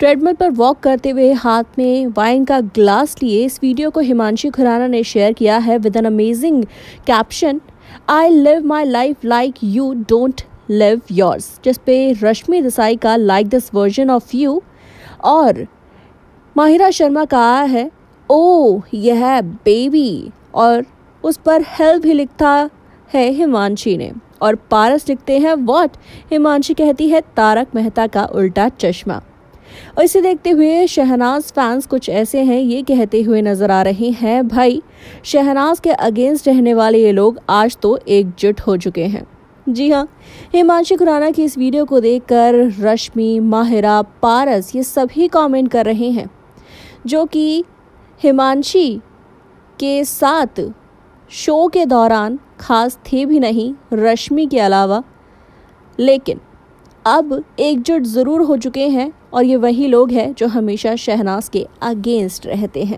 treadmill पर walk करते हुए हाथ में वाइन का ग्लास लिए इस वीडियो को हिमांशी खुराना ने शेयर किया है with an amazing caption I live my life like you don't live yours जिसपे रश्मि देसाई का like this version of you और माहिरा शर्मा का आया है ओ oh, यह बेबी और उस पर हेल्प भी लिखता है हिमांशी ने और पारस लिखते हैं वॉट हिमांशी कहती है तारक मेहता का उल्टा चश्मा और इसे देखते हुए शहनाज फैंस कुछ ऐसे हैं ये कहते हुए नजर आ रहे हैं भाई शहनाज के अगेंस्ट रहने वाले ये लोग आज तो एकजुट हो चुके हैं जी हाँ हिमांशु खुराना की इस वीडियो को देखकर रश्मि माहिरा पारस ये सभी कमेंट कर रहे हैं जो कि हिमांशी के साथ शो के दौरान खास थे भी नहीं रश्मि के अलावा लेकिन अब एकजुट ज़रूर हो चुके हैं और ये वही लोग हैं जो हमेशा शहनाज के अगेंस्ट रहते हैं